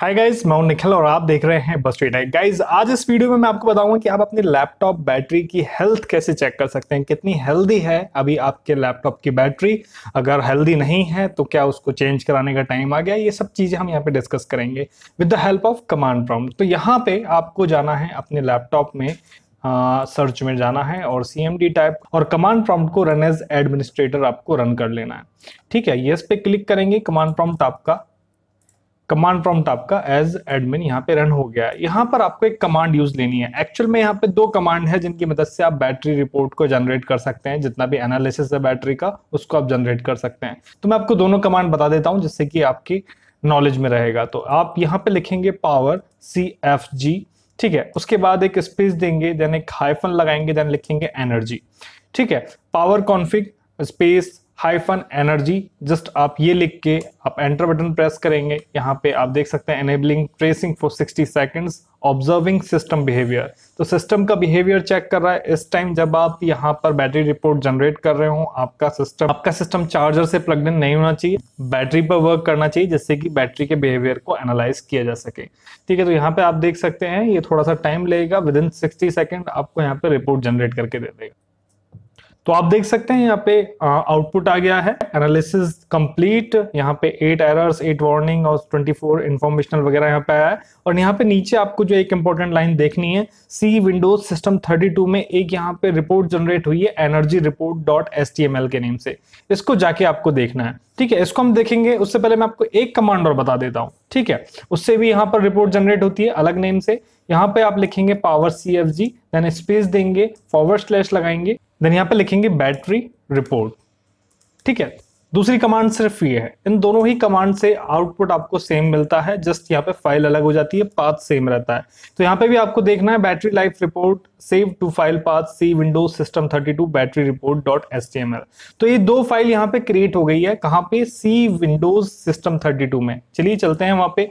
hi guys मैं निखिल और आप देख रहे हैं बस टेक गाइज आज इस वीडियो में मैं आपको बताऊंगा कि आप अपनी लैपटॉप बैटरी की हेल्थ कैसे चेक कर सकते हैं कितनी हेल्दी है अभी आपके लैपटॉप की बैटरी अगर हेल्दी नहीं है तो क्या उसको चेंज कराने का टाइम आ गया ये सब चीज़ें हम यहाँ पे डिस्कस करेंगे with the help of command prompt तो यहाँ पे आपको जाना है अपने लैपटॉप में सर्च में जाना है और सी एम डी टाइप और कमांड प्रॉम्प्ट को रन एज एडमिनिस्ट्रेटर आपको रन कर लेना है ठीक है येस पे क्लिक करेंगे कमांड प्रॉम्प्ट आपका कमांड प्रॉम्प्ट आपका एज एडमिन यहाँ पे रन हो गया यहाँ पर आपको एक कमांड यूज लेनी है एक्चुअल में यहाँ पे दो कमांड है जिनकी मदद से आप बैटरी रिपोर्ट को जनरेट कर सकते हैं जितना भी एनालिसिस है बैटरी का उसको आप जनरेट कर सकते हैं तो मैं आपको दोनों कमांड बता देता हूँ जिससे कि आपकी नॉलेज में रहेगा तो आप यहाँ पे लिखेंगे पावर सी एफ जी ठीक है उसके बाद एक स्पेस देंगे देन एक हाइफन लगाएंगे देन लिखेंगे एनर्जी ठीक है power config space hyphen energy just आप ये लिख के आप एंटर बटन प्रेस करेंगे यहाँ पे आप देख सकते हैं enabling tracing for 60 seconds observing system behaviour तो सिस्टम का बिहेवियर चेक कर रहा है इस टाइम जब आप यहाँ पर बैटरी रिपोर्ट जनरेट कर रहे हो आपका सिस्टम आपका सिस्टम चार्जर से प्लग इन नहीं होना चाहिए बैटरी पर वर्क करना चाहिए जिससे कि बैटरी के बिहेवियर को एनालाइज किया जा सके ठीक है तो यहाँ पे आप देख सकते हैं ये थोड़ा सा टाइम लगेगा विद इन सिक्सटी सेकेंड आपको यहाँ पे रिपोर्ट जनरेट करके दे देगा तो आप देख सकते हैं यहाँ पे आउटपुट आ गया है एनालिसिस कंप्लीट यहाँ पे एट एरर्स एट वार्निंग और 24 इन्फॉर्मेशनल वगैरह यहाँ पे आया है और यहाँ पे नीचे आपको जो एक इंपॉर्टेंट लाइन देखनी है सी विंडोज सिस्टम 32 में एक यहाँ पे रिपोर्ट जनरेट हुई है एनर्जी रिपोर्ट डॉट एस के नेम से इसको जाके आपको देखना है ठीक है इसको हम देखेंगे उससे पहले मैं आपको एक कमांड और बता देता हूँ ठीक है उससे भी यहाँ पर रिपोर्ट जनरेट होती है अलग नेम से यहाँ पे आप लिखेंगे power C F G then space देंगे फॉरवर्ड स्लैश लगाएंगे देन यहाँ पे लिखेंगे बैटरी रिपोर्ट ठीक है दूसरी कमांड सिर्फ ये है इन दोनों ही कमांड से आउटपुट आपको सेम मिलता है जस्ट यहाँ पे फाइल अलग हो जाती है पाथ सेम रहता है तो यहाँ पे भी आपको देखना है battery life report save to file path C Windows system 32 battery report dot S तो ये दो फाइल यहाँ पे क्रिएट हो गई है कहाँ पे सी विंडोज सिस्टम टू में चलिए चलते हैं वहां पे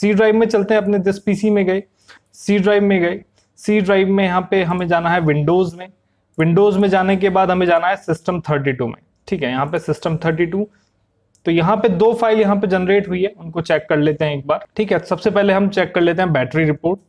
सी ड्राइव में चलते हैं अपने जिस पीसी में गए सी ड्राइव में गए सी ड्राइव में यहाँ पे हमें जाना है विंडोज में विंडोज में जाने के बाद हमें जाना है सिस्टम 32 में ठीक है यहाँ पे सिस्टम 32 तो यहाँ पे दो फाइल यहाँ पे जनरेट हुई है उनको चेक कर लेते हैं एक बार ठीक है सबसे पहले हम चेक कर लेते हैं बैटरी रिपोर्ट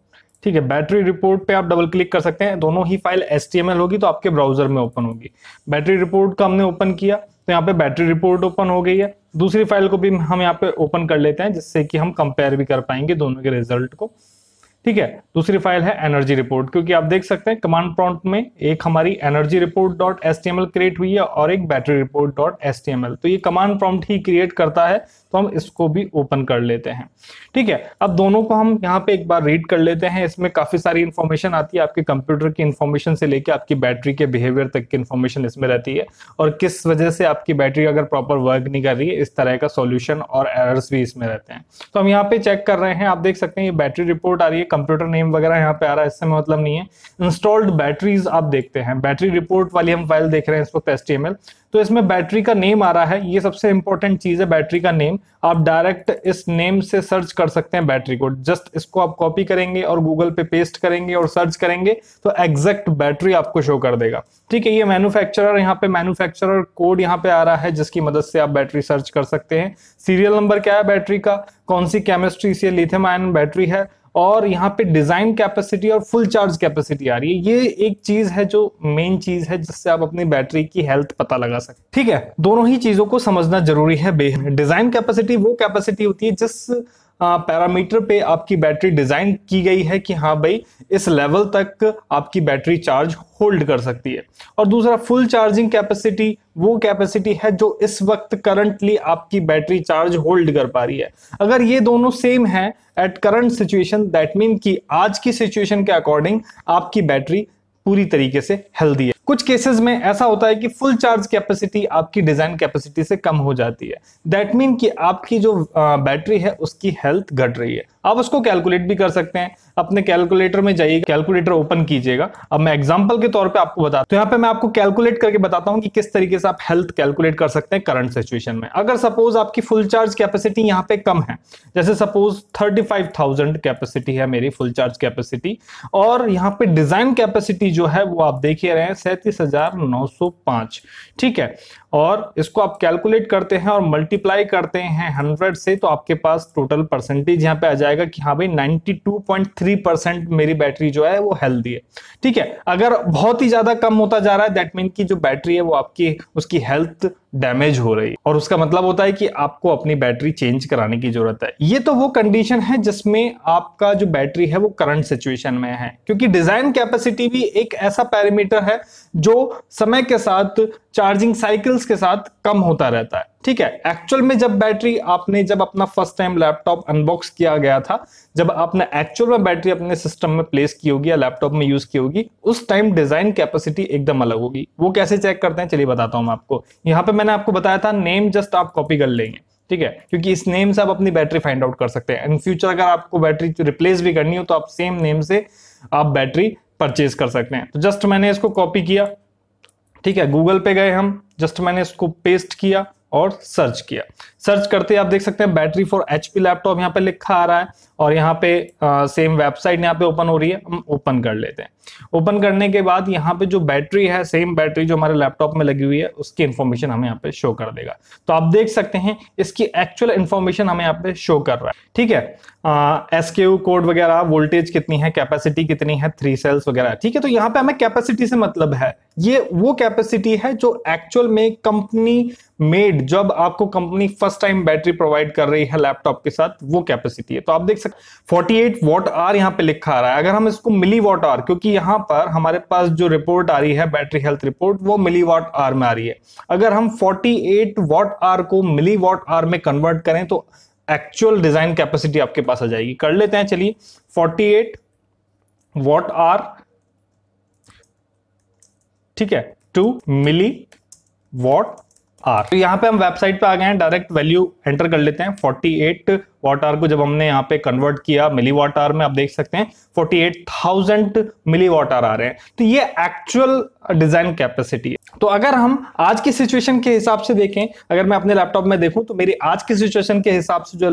ठीक है बैटरी रिपोर्ट पे आप डबल क्लिक कर सकते हैं दोनों ही फाइल एस होगी तो आपके ब्राउजर में ओपन होगी बैटरी रिपोर्ट का हमने ओपन किया तो यहाँ पे बैटरी रिपोर्ट ओपन हो गई है दूसरी फाइल को भी हम यहाँ पे ओपन कर लेते हैं जिससे कि हम कंपेयर भी कर पाएंगे दोनों के रिजल्ट को ठीक है दूसरी फाइल है एनर्जी रिपोर्ट क्योंकि आप देख सकते हैं कमांड प्रॉम्प्ट में एक हमारी energy report dot S create हुई है और एक बैटरी रिपोर्ट डॉट एस तो ये कमांड प्रॉम्प्ट ही क्रिएट करता है तो हम इसको भी ओपन कर लेते हैं ठीक है अब दोनों को हम यहाँ पे एक बार रीड कर लेते हैं इसमें काफी सारी इन्फॉर्मेशन आती है आपके कंप्यूटर की इन्फॉर्मेशन से लेकर आपकी बैटरी के बिहेवियर तक की इन्फॉर्मेशन इसमें रहती है और किस वजह से आपकी बैटरी अगर प्रॉपर वर्क नहीं कर रही है इस तरह का सोल्यूशन और एरर्स भी इसमें रहते हैं तो हम यहाँ पे चेक कर रहे हैं आप देख सकते हैं ये बैटरी रिपोर्ट आ रही है कंप्यूटर नेम वगैरह यहाँ पे आ रहा है इससे मतलब नहीं है इंस्टॉल्ड बैटरीज आप देखते हैं बैटरी रिपोर्ट वाली हम फाइल देख रहे हैं इस वक्त एस तो इसमें बैटरी का नेम आ रहा है ये सबसे इंपॉर्टेंट चीज़ है बैटरी का नेम आप डायरेक्ट इस नेम से सर्च कर सकते हैं बैटरी को जस्ट इसको आप कॉपी करेंगे और गूगल पे पेस्ट करेंगे और सर्च करेंगे तो एग्जैक्ट बैटरी आपको शो कर देगा ठीक है ये मैन्युफैक्चरर यहाँ पे मैन्युफैक्चरर कोड यहाँ पे आ रहा है जिसकी मदद से आप बैटरी सर्च कर सकते हैं सीरियल नंबर क्या है बैटरी का कौन सी केमिस्ट्री से लिथियम आयन बैटरी है और यहाँ पे डिजाइन कैपेसिटी और फुल चार्ज कैपेसिटी आ रही है ये एक चीज है जो मेन चीज है जिससे आप अपनी बैटरी की हेल्थ पता लगा सकते ठीक है दोनों ही चीजों को समझना जरूरी है डिजाइन कैपेसिटी वो कैपेसिटी होती है जिस हाँ, पैरामीटर पे आपकी बैटरी डिजाइन की गई है कि हाँ भाई इस लेवल तक आपकी बैटरी चार्ज होल्ड कर सकती है और दूसरा फुल चार्जिंग कैपेसिटी वो कैपेसिटी है जो इस वक्त करंटली आपकी बैटरी चार्ज होल्ड कर पा रही है अगर ये दोनों सेम है at current situation that mean कि आज की सिचुएशन के अकॉर्डिंग आपकी बैटरी पूरी तरीके से हेल्दी है कुछ केसेस में ऐसा होता है कि फुल चार्ज कैपेसिटी आपकी डिजाइन कैपेसिटी से कम हो जाती है दैट मीन कि आपकी जो बैटरी है उसकी हेल्थ घट रही है आप उसको कैलकुलेट भी कर सकते हैं अपने कैलकुलेटर में जाइए कैलकुलेटर ओपन कीजिएगा अब मैं एग्जांपल के तौर पे आपको बताता हूँ तो यहाँ पे मैं आपको कैलकुलेट करके बताता हूँ कि किस तरीके से आप हेल्थ कैलकुलेट कर सकते हैं करंट सिचुएशन में अगर सपोज आपकी फुल चार्ज कैपेसिटी यहाँ पे कम है जैसे सपोज थर्टी कैपेसिटी है मेरी फुल चार्ज कैपेसिटी और यहाँ पे डिजाइन कैपेसिटी जो है वो आप देख ही रहे हैं सैंतीस हजार नौ सौ पांच ठीक है और इसको आप कैलकुलेट करते हैं और मल्टीप्लाई करते हैं हंड्रेड से तो आपके पास टोटल परसेंटेज यहाँ पे आ जाएगा कि हाँ भाई थ्री परसेंट मेरी बैटरी जो है वो हेल्दी है ठीक है अगर बहुत ही ज्यादा कम होता जा रहा है दैट मीन की जो बैटरी है वो आपकी उसकी हेल्थ डैमेज हो रही है और उसका मतलब होता है कि आपको अपनी बैटरी चेंज कराने की जरूरत है ये तो वो कंडीशन है जिसमें आपका जो बैटरी है वो करंट सिचुएशन में है क्योंकि डिजाइन कैपेसिटी भी एक ऐसा पैरामीटर है जो समय के साथ चार्जिंग साइकिल्स के साथ कम होता रहता है ठीक है एक्चुअल में जब बैटरी आपने जब अपना फर्स्ट टाइम लैपटॉप अनबॉक्स किया गया था जब आपने एक्चुअल में बैटरी अपने सिस्टम में प्लेस की होगी या लैपटॉप में यूज की होगी उस टाइम डिजाइन कैपेसिटी एकदम अलग होगी वो कैसे चेक करते हैं चलिए बताता हूं मैं आपको यहाँ पे मैंने आपको बताया था नेम जस्ट आप कॉपी कर लेंगे ठीक है क्योंकि इस नेम से आप अपनी बैटरी फाइंड आउट कर सकते हैं इन फ्यूचर अगर आपको बैटरी रिप्लेस भी करनी हो तो आप सेम नेम से आप बैटरी परचेज कर सकते हैं तो जस्ट मैंने इसको कॉपी किया ठीक है गूगल पे गए हम जस्ट मैंने इसको पेस्ट किया और सर्च किया सर्च करते आप देख सकते हैं बैटरी फॉर एच लैपटॉप यहाँ पे लिखा आ रहा है और यहाँ पे आ, सेम वेबसाइट यहाँ पे ओपन हो रही है हम ओपन कर लेते हैं ओपन करने के बाद यहाँ पे जो बैटरी है सेम बैटरी जो हमारे लैपटॉप में लगी हुई है उसकी इन्फॉर्मेशन हमें यहाँ पे शो कर देगा तो आप देख सकते हैं इसकी एक्चुअल इन्फॉर्मेशन हमें यहाँ पे शो कर रहा है ठीक है एस के कोड वगैरह वोल्टेज कितनी है कैपेसिटी कितनी है थ्री सेल्स वगैरह ठीक है तो यहाँ पे हमें कैपेसिटी से मतलब है ये वो कैपेसिटी है जो एक्चुअल में कंपनी मेड जब आपको company first time battery provide कर रही है लैपटॉप के साथ वो कैपेसिटी है तो आप देख सकते 48 वॉट आर यहाँ पे लिखा आ रहा है अगर हम इसको मिली वॉट आर क्योंकि यहाँ पर हमारे पास जो रिपोर्ट आ रही है बैटरी हेल्थ रिपोर्ट वो मिली वॉट आर में आ रही है अगर हम 48 वॉट आर को मिली वॉट आर में कन्वर्ट करें तो एक्चुअल डिजाइन कैपेसिटी आपके पास आ जाएगी कर लेते हैं चलिए एट वॉट आर ठीक है टू मिली वॉट आर तो यहाँ पे हम वेबसाइट पे आ गए हैं डायरेक्ट वैल्यू एंटर कर लेते हैं एट वाट आर को जब हमने यहाँ पे कन्वर्ट किया मिली वाट आर में आप देख सकते हैं 48,000 मिली वाट आर आ रहे हैं तो ये एक्चुअल डिजाइन कैपेसिटी है तो अगर हम आज की सिचुएशन के हिसाब से देखें अगर मैं अपने लैपटॉप में देखूं तो मेरी आज की सिचुएशन के हिसाब से जो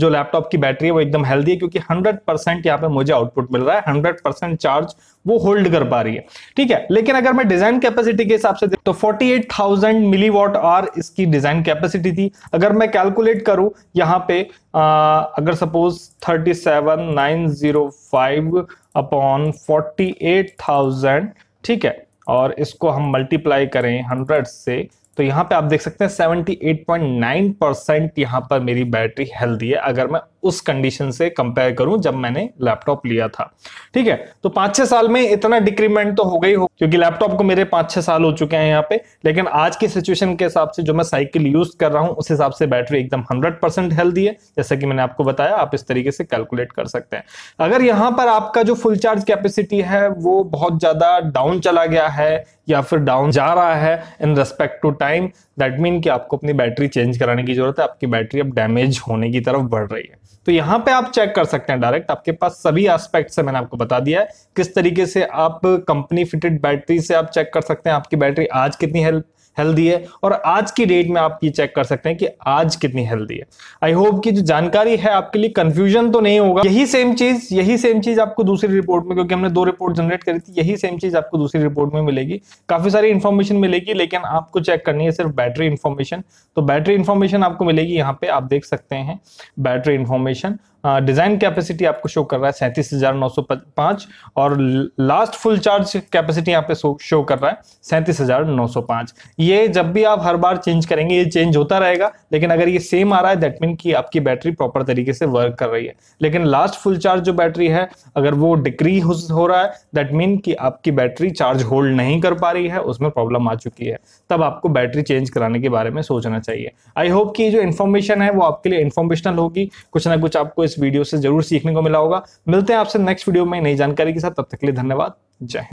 जो लैपटॉप की बैटरी है वो एकदम हेल्दी है क्योंकि 100 परसेंट यहाँ पे मुझे आउटपुट मिल रहा है 100 परसेंट चार्ज वो होल्ड कर पा रही है ठीक है लेकिन अगर मैं डिजाइन कैपेसिटी के हिसाब से तो मिली वॉट आर इसकी डिजाइन कैपेसिटी थी अगर मैं कैलकुलेट करूं यहाँ पे आ, Uh, अगर suppose thirty seven nine zero five upon forty eight thousand ठीक है और इसको हम मल्टीप्लाई करें हंड्रेड से तो यहाँ पे आप देख सकते हैं seventy eight point nine percent यहाँ पर मेरी बैटरी हेल्दी है अगर मैं उस कंडीशन से कंपेयर करूं जब मैंने लैपटॉप लिया था ठीक है तो पांच छह साल में इतना डिक्रीमेंट तो हो गई हो क्योंकि लैपटॉप को मेरे पांच छह साल हो चुके हैं यहाँ पे लेकिन आज की सिचुएशन के हिसाब से जो मैं साइकिल यूज कर रहा हूँ उस हिसाब से बैटरी एकदम हंड्रेड परसेंट हेल्दी है जैसा कि मैंने आपको बताया आप इस तरीके से कैलकुलेट कर सकते हैं अगर यहाँ पर आपका जो फुल चार्ज कैपेसिटी है वो बहुत ज्यादा डाउन चला गया है या फिर डाउन जा रहा है in respect to time that mean कि आपको अपनी बैटरी चेंज कराने की जरूरत है आपकी बैटरी अब डैमेज होने की तरफ बढ़ रही है तो यहां पे आप चेक कर सकते हैं डायरेक्ट आपके पास सभी एस्पेक्ट से मैंने आपको बता दिया है किस तरीके से आप कंपनी फिटेड बैटरी से आप चेक कर सकते हैं आपकी बैटरी आज कितनी हेल्प हेल्दी है और आज की डेट में आप ये चेक कर सकते हैं कि आज कितनी हेल्दी है आई होप कि जो जानकारी है आपके लिए कंफ्यूजन तो नहीं होगा यही सेम चीज यही सेम चीज आपको दूसरी रिपोर्ट में क्योंकि हमने दो रिपोर्ट जनरेट करी थी यही सेम चीज आपको दूसरी रिपोर्ट में मिलेगी काफी सारी इन्फॉर्मेशन मिलेगी लेकिन आपको चेक करनी है सिर्फ बैटरी इन्फॉर्मेशन तो बैटरी इन्फॉर्मेशन आपको मिलेगी यहाँ पे आप देख सकते हैं बैटरी इन्फॉर्मेशन डिजाइन कैपेसिटी आपको शो कर रहा है सैंतीस हजार नौ सौ पांच और लास्ट फुल चार्ज कैपेसिटी यहाँ पे शो कर रहा है सैंतीस हजार नौ सौ पांच ये जब भी आप हर बार चेंज करेंगे ये चेंज होता रहेगा लेकिन अगर ये सेम आ रहा है दैट मीन कि आपकी बैटरी प्रॉपर तरीके से वर्क कर रही है लेकिन लास्ट फुल चार्ज जो बैटरी है अगर वो डिक्री हो, रहा है दैट मीन की आपकी बैटरी चार्ज होल्ड नहीं कर पा रही है उसमें प्रॉब्लम आ चुकी है तब आपको बैटरी चेंज कराने के बारे में सोचना चाहिए आई होप की जो इन्फॉर्मेशन है वो आपके लिए इन्फॉर्मेशनल होगी कुछ ना कुछ आपको इस वीडियो से जरूर सीखने को मिला होगा मिलते हैं आपसे नेक्स्ट वीडियो में नई जानकारी के साथ तब तक के लिए धन्यवाद जय